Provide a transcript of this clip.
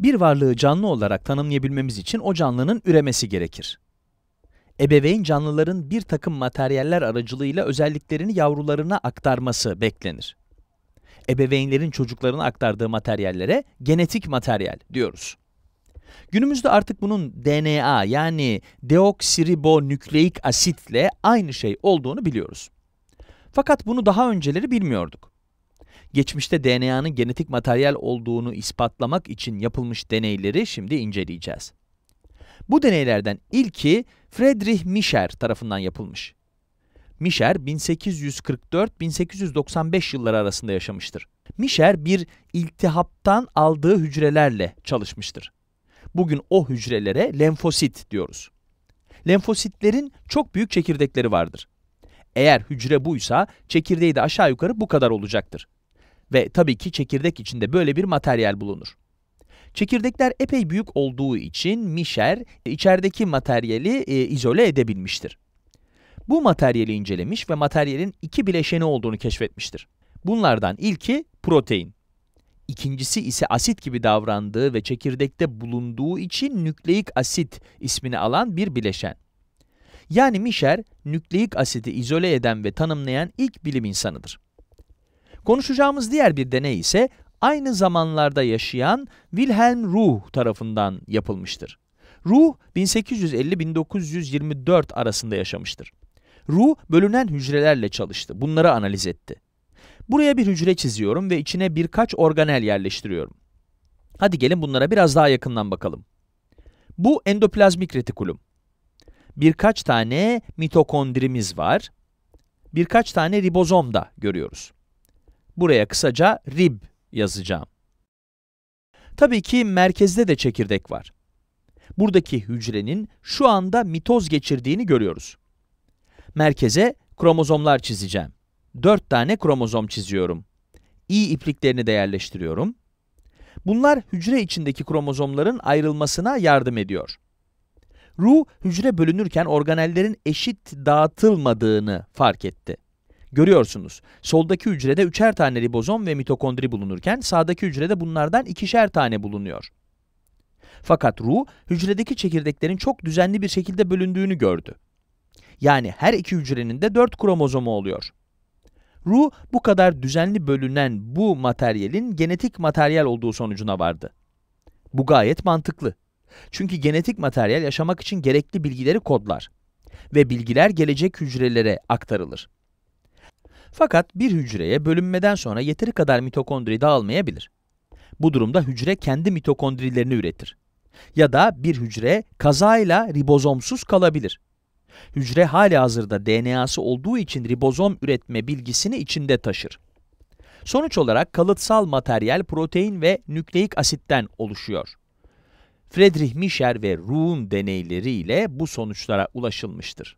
Bir varlığı canlı olarak tanımlayabilmemiz için o canlının üremesi gerekir. Ebeveyn canlıların bir takım materyaller aracılığıyla özelliklerini yavrularına aktarması beklenir. Ebeveynlerin çocuklarına aktardığı materyallere genetik materyal diyoruz. Günümüzde artık bunun DNA yani deoksiribonükleik asitle aynı şey olduğunu biliyoruz. Fakat bunu daha önceleri bilmiyorduk geçmişte DNA'nın genetik materyal olduğunu ispatlamak için yapılmış deneyleri şimdi inceleyeceğiz. Bu deneylerden ilki Friedrich Mischer tarafından yapılmış. Mischer 1844-1895 yılları arasında yaşamıştır. Mischer bir iltihaptan aldığı hücrelerle çalışmıştır. Bugün o hücrelere lenfosit diyoruz. Lenfositlerin çok büyük çekirdekleri vardır. Eğer hücre buysa çekirdeği de aşağı yukarı bu kadar olacaktır ve tabii ki çekirdek içinde böyle bir materyal bulunur. Çekirdekler epey büyük olduğu için Mişer e, içerideki materyali e, izole edebilmiştir. Bu materyali incelemiş ve materyalin iki bileşeni olduğunu keşfetmiştir. Bunlardan ilki protein. İkincisi ise asit gibi davrandığı ve çekirdekte bulunduğu için nükleik asit ismini alan bir bileşen. Yani Mişer, nükleik asidi izole eden ve tanımlayan ilk bilim insanıdır. Konuşacağımız diğer bir deney ise aynı zamanlarda yaşayan Wilhelm Ruh tarafından yapılmıştır. Ruh 1850-1924 arasında yaşamıştır. Ruh bölünen hücrelerle çalıştı. Bunları analiz etti. Buraya bir hücre çiziyorum ve içine birkaç organel yerleştiriyorum. Hadi gelin bunlara biraz daha yakından bakalım. Bu endoplazmik retikulum. Birkaç tane mitokondrimiz var. Birkaç tane ribozom da görüyoruz. Buraya kısaca rib yazacağım. Tabii ki merkezde de çekirdek var. Buradaki hücrenin şu anda mitoz geçirdiğini görüyoruz. Merkeze kromozomlar çizeceğim. 4 tane kromozom çiziyorum. İ ipliklerini de yerleştiriyorum. Bunlar hücre içindeki kromozomların ayrılmasına yardım ediyor. Ru, hücre bölünürken organellerin eşit dağıtılmadığını fark etti. Görüyorsunuz soldaki hücrede üçer tane ribozom ve mitokondri bulunurken sağdaki hücrede bunlardan ikişer tane bulunuyor. Fakat Ru hücredeki çekirdeklerin çok düzenli bir şekilde bölündüğünü gördü. Yani her iki hücrenin de 4 kromozomu oluyor. Ru bu kadar düzenli bölünen bu materyalin genetik materyal olduğu sonucuna vardı. Bu gayet mantıklı. Çünkü genetik materyal yaşamak için gerekli bilgileri kodlar ve bilgiler gelecek hücrelere aktarılır. Fakat bir hücreye bölünmeden sonra yeteri kadar mitokondri dağılmayabilir. Bu durumda hücre kendi mitokondrilerini üretir. Ya da bir hücre kazayla ribozomsuz kalabilir. Hücre hali hazırda DNA'sı olduğu için ribozom üretme bilgisini içinde taşır. Sonuç olarak kalıtsal materyal protein ve nükleik asitten oluşuyor. Friedrich Miescher ve Ruh'un deneyleri ile bu sonuçlara ulaşılmıştır.